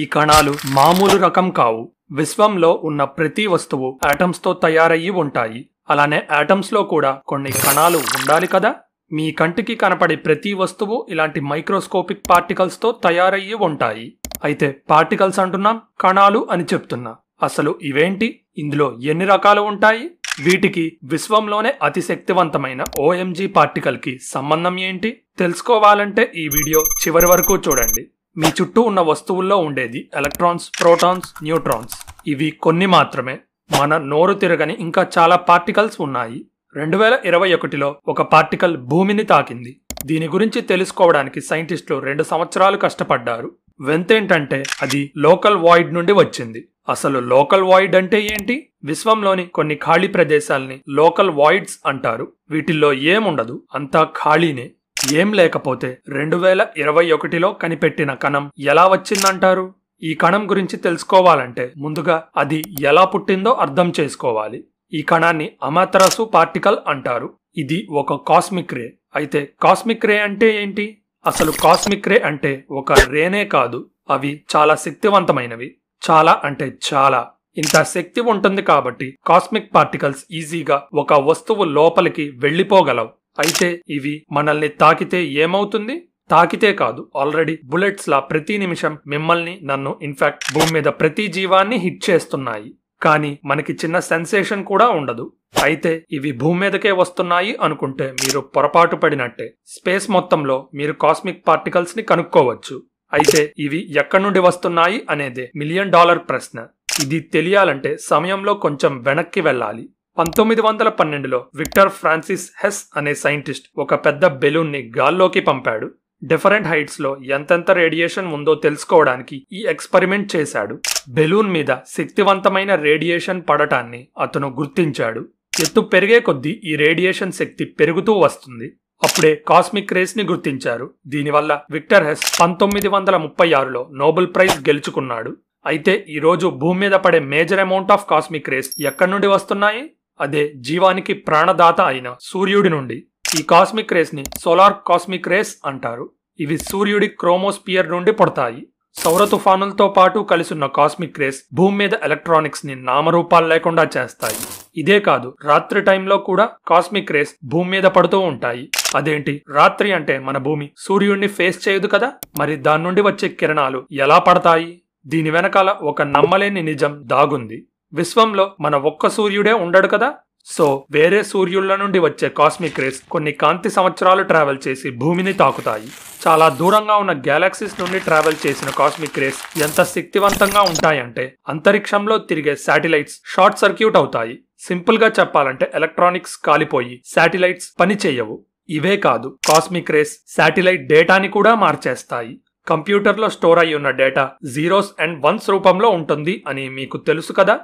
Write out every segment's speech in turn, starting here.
ఈ కణాలు మామూలు రకం కావు విశ్వంలో ఉన్న ప్రతి వస్తువు తో తయారయ్యి ఉంటాయి అలానే లో కూడా కొన్ని కణాలు ఉండాలి కదా మీ కంటికి కనపడే ప్రతి వస్తువు ఇలాంటి మైక్రోస్కోపిక్ పార్టికల్స్తో తయారయ్యి ఉంటాయి అయితే పార్టికల్స్ అంటున్నాం కణాలు అని చెప్తున్నా అసలు ఇవేంటి ఇందులో ఎన్ని రకాలు ఉంటాయి వీటికి విశ్వంలోనే అతి శక్తివంతమైన ఓఎంజీ పార్టికల్కి సంబంధం ఏంటి తెలుసుకోవాలంటే ఈ వీడియో చివరి వరకు చూడండి మీ చుట్టూ ఉన్న వస్తువుల్లో ఉండేది ఎలక్ట్రాన్స్ ప్రోటాన్స్ న్యూట్రాన్స్ ఇవి కొన్ని మాత్రమే మన నోరు తిరగని ఇంకా చాలా పార్టికల్స్ ఉన్నాయి రెండు వేల ఇరవై ఒకటిలో ఒక పార్టికల్ భూమిని తాకింది దీని గురించి తెలుసుకోవడానికి సైంటిస్టులు రెండు సంవత్సరాలు కష్టపడ్డారు వెంతేంటంటే అది లోకల్ వాయిడ్ నుండి వచ్చింది అసలు లోకల్ వాయిడ్ అంటే ఏంటి విశ్వంలోని కొన్ని ఖాళీ ప్రదేశాల్ని లోకల్ వాయిడ్స్ అంటారు వీటిల్లో ఏముండదు అంతా ఖాళీనే ఏం లేకపోతే రెండు వేల ఇరవై ఒకటిలో కనిపెట్టిన కణం ఎలా వచ్చిందంటారు ఈ కణం గురించి తెలుసుకోవాలంటే ముందుగా అది ఎలా పుట్టిందో అర్థం చేసుకోవాలి ఈ కణాన్ని అమాతరసు పార్టికల్ అంటారు ఇది ఒక కాస్మిక్ రే అయితే కాస్మిక్ రే అంటే ఏంటి అసలు కాస్మిక్ రే అంటే ఒక రేనే కాదు అవి చాలా శక్తివంతమైనవి చాలా అంటే చాలా ఇంత శక్తి ఉంటుంది కాబట్టి కాస్మిక్ పార్టికల్స్ ఈజీగా ఒక వస్తువు లోపలికి వెళ్ళిపోగలవు అయితే ఇవి మనల్ని తాకితే ఏమవుతుంది తాకితే కాదు ఆల్రెడీ బుల్లెట్స్ లా ప్రతి నిమిషం మిమ్మల్ని నన్ను ఇన్ఫాక్ట్ భూమి మీద ప్రతి జీవాన్ని హిట్ చేస్తున్నాయి కానీ మనకి చిన్న సెన్సేషన్ కూడా ఉండదు అయితే ఇవి భూమి మీదకే వస్తున్నాయి అనుకుంటే మీరు పొరపాటు పడినట్టే స్పేస్ మొత్తంలో మీరు కాస్మిక్ పార్టికల్స్ ని కనుక్కోవచ్చు అయితే ఇవి ఎక్కడి నుండి వస్తున్నాయి అనేదే మిలియన్ డాలర్ ప్రశ్న ఇది తెలియాలంటే సమయంలో కొంచెం వెనక్కి వెళ్ళాలి పంతొమ్మిది వందల పన్నెండులో విక్టర్ ఫ్రాన్సిస్ హెస్ అనే సైంటిస్ట్ ఒక పెద్ద బెలూన్ని గాల్లోకి పంపాడు డిఫరెంట్ హైట్స్లో ఎంతెంత రేడియేషన్ ఉందో తెలుసుకోవడానికి ఈ ఎక్స్పెరిమెంట్ చేశాడు బెలూన్ మీద శక్తివంతమైన రేడియేషన్ పడటాన్ని అతను గుర్తించాడు ఎత్తు పెరిగే కొద్దీ ఈ రేడియేషన్ శక్తి పెరుగుతూ వస్తుంది అప్పుడే కాస్మిక్ రేస్ ని గుర్తించారు దీనివల్ల విక్టర్ హెస్ పంతొమ్మిది వందల ముప్పై ఆరులో నోబెల్ ప్రైజ్ గెలుచుకున్నాడు అయితే ఈరోజు భూమి మీద పడే major amount of cosmic rays ఎక్కడి నుండి వస్తున్నాయి అదే జీవానికి ప్రాణదాత అయిన సూర్యుడి నుండి ఈ కాస్మిక్ రేస్ ని సోలార్ కాస్మిక్ రేస్ అంటారు ఇవి సూర్యుడి క్రోమోస్పియర్ నుండి పడతాయి సౌర తుఫానులతో పాటు కలిసిన్న కాస్మిక్ రేస్ భూమి మీద ఎలక్ట్రానిక్స్ ని నామరూపాలు లేకుండా చేస్తాయి ఇదే కాదు రాత్రి టైంలో కూడా కాస్మిక్ రేస్ భూమి మీద పడుతూ ఉంటాయి అదేంటి రాత్రి అంటే మన భూమి సూర్యుడిని ఫేస్ చేయదు కదా మరి దాని నుండి వచ్చే కిరణాలు ఎలా పడతాయి దీని వెనకాల ఒక నమ్మలేని నిజం దాగుంది విశ్వంలో మన ఒక్క సూర్యుడే ఉండడు కదా సో వేరే సూర్యుల నుండి వచ్చే కాస్మిక్ రేస్ కొన్ని కాంతి సంవత్సరాలు ట్రావెల్ చేసి భూమిని తాకుతాయి చాలా దూరంగా ఉన్న గ్యాలక్సీస్ నుండి ట్రావెల్ చేసిన కాస్మిక్ రేస్ ఎంత శక్తివంతంగా ఉంటాయంటే అంతరిక్షంలో తిరిగే శాటిలైట్స్ షార్ట్ సర్క్యూట్ అవుతాయి సింపుల్ గా చెప్పాలంటే ఎలక్ట్రానిక్స్ కాలిపోయి శాటిలైట్స్ పని చేయవు ఇవే కాదు కాస్మిక్ రేస్ శాటిలైట్ డేటాని కూడా మార్చేస్తాయి కంప్యూటర్లో స్టోర్ అయి ఉన్న డేటా జీరోస్ అండ్ వన్స్ రూపంలో ఉంటుంది అని మీకు తెలుసు కదా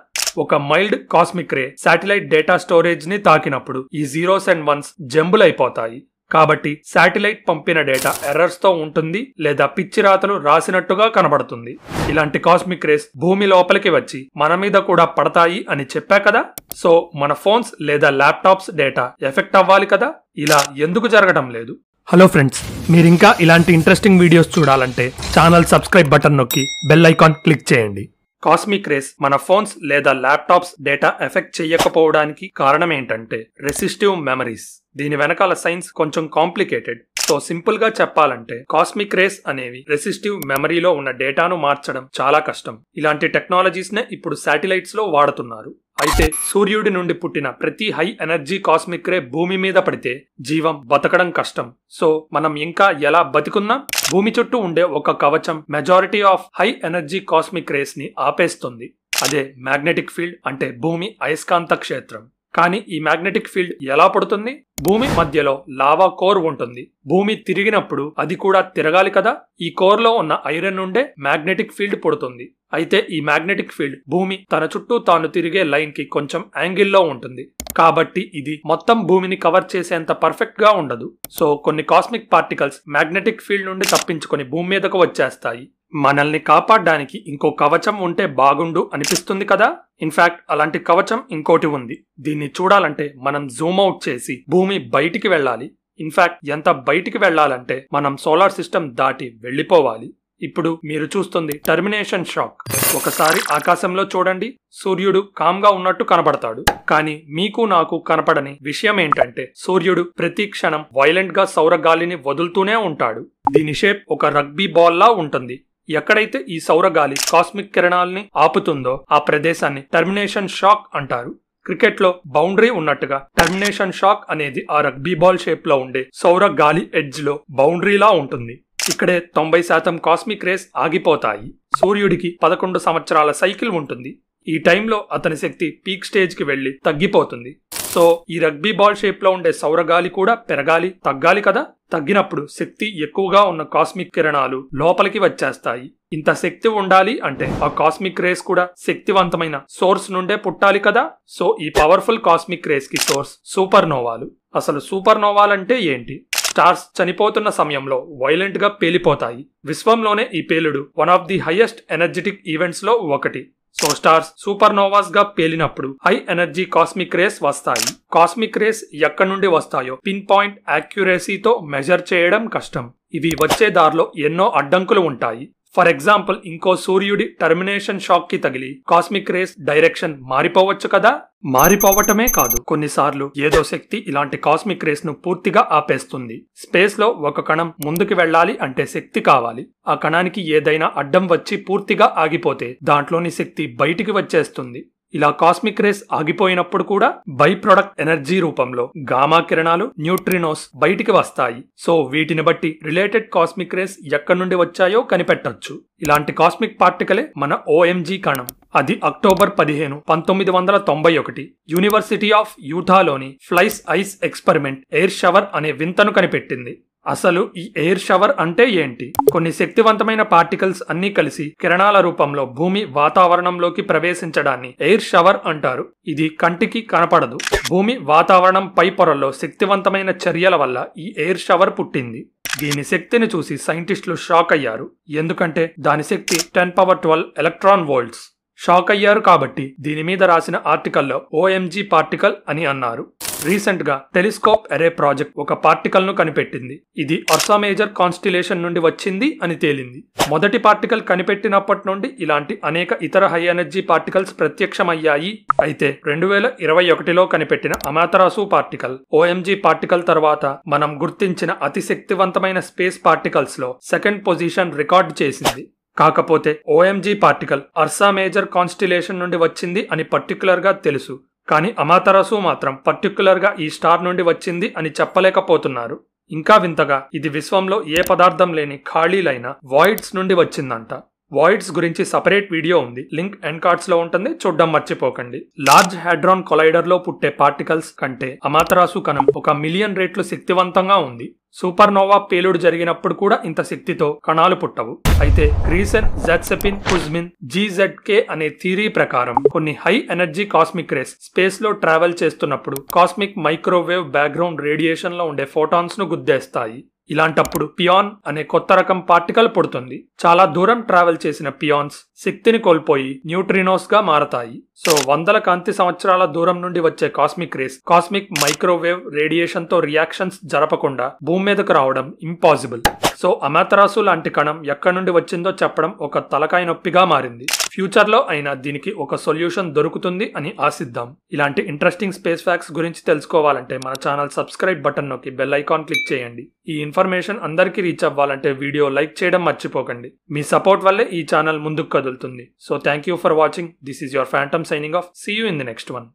ఒక mild cosmic ray satellite data storage ని తాకినప్పుడు ఈ జీరోస్ అండ్ వన్స్ జంబుల్ అయిపోతాయి కాబట్టి శాటిలైట్ పంపిన డేటా ఎర్రర్స్తో ఉంటుంది లేదా పిచ్చి రాతలు రాసినట్టుగా కనబడుతుంది ఇలాంటి కాస్మిక్ రేస్ భూమి లోపలికి వచ్చి మన మీద కూడా పడతాయి అని చెప్పా కదా సో మన ఫోన్స్ లేదా ల్యాప్టాప్స్ డేటా ఎఫెక్ట్ అవ్వాలి కదా ఇలా ఎందుకు జరగడం లేదు హలో ఫ్రెండ్స్ మీరు ఇంకా ఇలాంటి ఇంట్రెస్టింగ్ వీడియోస్ చూడాలంటే ఛానల్ సబ్స్క్రైబ్ బటన్ నొక్కి బెల్ ఐకాన్ క్లిక్ చేయండి కాస్మిక్ రేస్ మన ఫోన్స్ లేదా ల్యాప్టాప్స్ డేటా ఎఫెక్ట్ చేయకపోవడానికి కారణం ఏంటంటే రెసిస్టివ్ మెమరీస్ దీని వెనకాల సైన్స్ కొంచెం కాంప్లికేటెడ్ సో సింపుల్ గా చెప్పాలంటే కాస్మిక్ రేస్ అనేవి రెసిస్టివ్ మెమరీలో ఉన్న డేటాను మార్చడం చాలా కష్టం ఇలాంటి టెక్నాలజీస్ నే ఇప్పుడు శాటిలైట్స్ లో వాడుతున్నారు అయితే సూర్యుడి నుండి పుట్టిన ప్రతి హై ఎనర్జీ కాస్మిక్ రే భూమి మీద పడితే జీవం బతకడం కష్టం సో మనం ఇంకా ఎలా బతికున్నా భూమి చుట్టూ ఉండే ఒక కవచం majority of high energy cosmic rays ని ఆపేస్తుంది అదే మ్యాగ్నెటిక్ ఫీల్డ్ అంటే భూమి అయస్కాంత క్షేత్రం కానీ ఈ మ్యాగ్నెటిక్ ఫీల్డ్ ఎలా పడుతుంది భూమి మధ్యలో లావా కోర్ ఉంటుంది భూమి తిరిగినప్పుడు అది కూడా తిరగాలి కదా ఈ కోర్లో ఉన్న ఐరన్ నుండే మ్యాగ్నెటిక్ ఫీల్డ్ పుడుతుంది అయితే ఈ మ్యాగ్నెటిక్ ఫీల్డ్ భూమి తన చుట్టూ తాను తిరిగే లైన్ కి కొంచెం యాంగిల్లో ఉంటుంది కాబట్టి ఇది మొత్తం భూమిని కవర్ చేసేంత పర్ఫెక్ట్ గా ఉండదు సో కొన్ని కాస్మిక్ పార్టికల్స్ మ్యాగ్నెటిక్ ఫీల్డ్ నుండి తప్పించుకొని భూమి మీదకు వచ్చేస్తాయి మనల్ని కాపాడడానికి ఇంకో కవచం ఉంటే బాగుండు అనిపిస్తుంది కదా ఇన్ఫాక్ట్ అలాంటి కవచం ఇంకోటి ఉంది దీన్ని చూడాలంటే మనం జూమ్ అవుట్ చేసి భూమి బయటికి వెళ్ళాలి ఇన్ఫాక్ట్ ఎంత బయటికి వెళ్ళాలంటే మనం సోలార్ సిస్టమ్ దాటి వెళ్ళిపోవాలి ఇప్పుడు మీరు చూస్తుంది టర్మినేషన్ షాక్ ఒకసారి ఆకాశంలో చూడండి సూర్యుడు కామ్గా ఉన్నట్టు కనపడతాడు కానీ మీకు నాకు కనపడని విషయం ఏంటంటే సూర్యుడు ప్రతి క్షణం వైలెంట్ గా సౌర గాలిని వదులుతూనే ఉంటాడు దీని షేప్ ఒక రగ్బీ బాల్లా ఉంటుంది ఎక్కడైతే ఈ సౌర గాలి కాస్మిక్ కిరణాల్ని ఆపుతుందో ఆ ప్రదేశాన్ని టర్మినేషన్ షాక్ అంటారు క్రికెట్లో బౌండరీ ఉన్నట్టుగా టర్మినేషన్ షాక్ అనేది ఆ రగ్బీ బాల్ షేప్ లో ఉండే సౌర గాలి ఎడ్జ్ లో బౌండరీలా ఉంటుంది ఇక్కడే తొంభై శాతం కాస్మిక్ రేస్ ఆగిపోతాయి సూర్యుడికి పదకొండు సంవత్సరాల సైకిల్ ఉంటుంది ఈ టైంలో అతని శక్తి పీక్ స్టేజ్కి వెళ్ళి తగ్గిపోతుంది సో ఈ రగ్బీ బాల్ షేప్లో ఉండే సౌరగాలి కూడా పెరగాలి తగ్గాలి కదా తగ్గినప్పుడు శక్తి ఎక్కువగా ఉన్న కాస్మిక్ కిరణాలు లోపలికి వచ్చేస్తాయి ఇంత శక్తి ఉండాలి అంటే ఆ కాస్మిక్ రేస్ కూడా శక్తివంతమైన సోర్స్ నుండే పుట్టాలి కదా సో ఈ పవర్ఫుల్ కాస్మిక్ రేస్ కి సోర్స్ సూపర్ నోవాలు అసలు సూపర్ నోవాలంటే ఏంటి స్టార్స్ చనిపోతున్న సమయంలో వైలెంట్ గా పేలిపోతాయి విశ్వంలోనే ఈ పేలుడు one of the highest energetic events లో ఒకటి సో స్టార్స్ సూపర్ నోవాస్ గా పేలినప్పుడు హై ఎనర్జీ కాస్మిక్ రేస్ వస్తాయి కాస్మిక్ రేస్ ఎక్కడి నుండి వస్తాయో పిన్ పాయింట్ యాక్యురేసీతో మెజర్ చేయడం కష్టం ఇవి వచ్చే దారిలో ఎన్నో అడ్డంకులు ఉంటాయి ఫర్ ఎగ్జాంపుల్ ఇంకో సూర్యుడి టర్మినేషన్ షాక్ కి తగిలి కాస్మిక్ రేస్ డైరెక్షన్ మారిపోవచ్చు కదా మారిపోవటమే కాదు కొన్నిసార్లు ఏదో శక్తి ఇలాంటి కాస్మిక్ రేస్ ను పూర్తిగా ఆపేస్తుంది స్పేస్ లో ఒక కణం ముందుకు వెళ్ళాలి అంటే శక్తి కావాలి ఆ కణానికి ఏదైనా అడ్డం వచ్చి పూర్తిగా ఆగిపోతే దాంట్లోని శక్తి బయటికి వచ్చేస్తుంది ఇలా కాస్మిక్ రేస్ ఆగిపోయినప్పుడు కూడా బై ప్రొడక్ట్ ఎనర్జీ రూపంలో గామా కిరణాలు న్యూట్రినోస్ బయటికి వస్తాయి సో వీటిని బట్టి రిలేటెడ్ కాస్మిక్ రేస్ ఎక్కడి నుండి వచ్చాయో కనిపెట్టొచ్చు ఇలాంటి కాస్మిక్ పార్టికలే మన ఓఎంజీ కణం అది అక్టోబర్ పదిహేను పంతొమ్మిది వందల తొంభై ఒకటి యూనివర్సిటీ ఆఫ్ యూటాలోని fly's eyes experiment air shower అనే వింతను కనిపెట్టింది అసలు ఈ ఎయిర్ షవర్ అంటే ఏంటి కొన్ని శక్తివంతమైన పార్టికల్స్ అన్నీ కలిసి కిరణాల రూపంలో భూమి వాతావరణంలోకి ప్రవేశించడాన్ని ఎయిర్ షవర్ అంటారు ఇది కంటికి కనపడదు భూమి వాతావరణం పై పొరల్లో శక్తివంతమైన చర్యల వల్ల ఈ ఎయిర్ షవర్ పుట్టింది దీని శక్తిని చూసి సైంటిస్టులు షాక్ అయ్యారు ఎందుకంటే దాని శక్తి ten power twelve electron volts shock అయ్యారు కాబట్టి దీని మీద రాసిన ఆర్టికల్లో ఓఎంజీ పార్టికల్ అని అన్నారు రీసెంట్గా టెలిస్కోప్ ఎరే ప్రాజెక్ట్ ఒక పార్టికల్ను కనిపెట్టింది ఇది అర్సా మేజర్ కాన్స్టిలేషన్ నుండి వచ్చింది అని తేలింది మొదటి పార్టికల్ కనిపెట్టినప్పటి నుండి ఇలాంటి అనేక ఇతర హై ఎనర్జీ పార్టికల్స్ ప్రత్యక్షమయ్యాయి అయితే రెండు వేల ఇరవై ఒకటిలో కనిపెట్టిన అమాతరాసు పార్టికల్ ఓఎంజీ పార్టికల్ తర్వాత మనం గుర్తించిన అతి శక్తివంతమైన స్పేస్ పార్టికల్స్ లో సెకండ్ పొజిషన్ రికార్డ్ చేసింది కాకపోతే OMG particle Ursa Major constellation నుండి వచ్చింది అని పర్టికులర్గా తెలుసు కానీ అమాతరసు మాత్రం పర్టిక్యులర్గా ఈ స్టార్ నుండి వచ్చింది అని చెప్పలేకపోతున్నారు ఇంకా వింతగా ఇది విశ్వంలో ఏ పదార్థం లేని ఖాళీలైన వాయిడ్స్ నుండి వచ్చిందంట వాయిడ్స్ గురించి సపరేట్ వీడియో ఉంది లింక్ ఎండ్ కార్డ్స్ లో ఉంటుంది చూడడం మర్చిపోకండి లార్జ్ హ్యాడ్రాన్ కొలైడర్ లో పుట్టే పార్టికల్స్ కంటే అమాతరాసు కణం ఒక మిలియన్ రేట్లు శక్తివంతంగా ఉంది సూపర్నోవా పేలుడు జరిగినప్పుడు కూడా ఇంత శక్తితో కణాలు పుట్టవు అయితే గ్రీసన్ జెట్సెపిన్ కుజ్మిన్ జీజెడ్కే అనే థీరీ ప్రకారం కొన్ని high energy cosmic rays space లో ట్రావెల్ చేస్తున్నప్పుడు కాస్మిక్ మైక్రోవేవ్ బ్యాక్గ్రౌండ్ రేడియేషన్ లో ఉండే ఫోటాన్స్ ను గుద్దేస్తాయి ఇలాంటప్పుడు పియాన్ అనే కొత్త రకం పార్టికల్ పుడుతుంది చాలా దూరం ట్రావెల్ చేసిన పియాన్స్ శక్తిని కోల్పోయి న్యూట్రినోస్ గా మారతాయి సో వందల కాంతి సంవత్సరాల దూరం నుండి వచ్చే cosmic rays cosmic microwave radiation తో రియాక్షన్స్ జరపకుండా భూమి మీదకు రావడం ఇంపాసిబుల్ సో అమాతరాసు లాంటి కణం ఎక్కడి నుండి వచ్చిందో చెప్పడం ఒక తలకాయ నొప్పిగా మారింది ఫ్యూచర్ లో అయినా దీనికి ఒక సొల్యూషన్ దొరుకుతుంది అని ఆశిద్దాం ఇలాంటి ఇంట్రెస్టింగ్ స్పేస్ ఫ్యాక్స్ గురించి తెలుసుకోవాలంటే మన ఛానల్ సబ్స్క్రైబ్ బటన్ నొక్కి బెల్ ఐకాన్ క్లిక్ చేయండి ఈ ఇన్ఫర్మేషన్ అందరికీ రీచ్ అవ్వాలంటే వీడియో లైక్ చేయడం మర్చిపోకండి మీ సపోర్ట్ వల్లే ఈ ఛానల్ ముందుకు కదులుతుంది so thank you for watching this is your Phantom signing off see you in the next one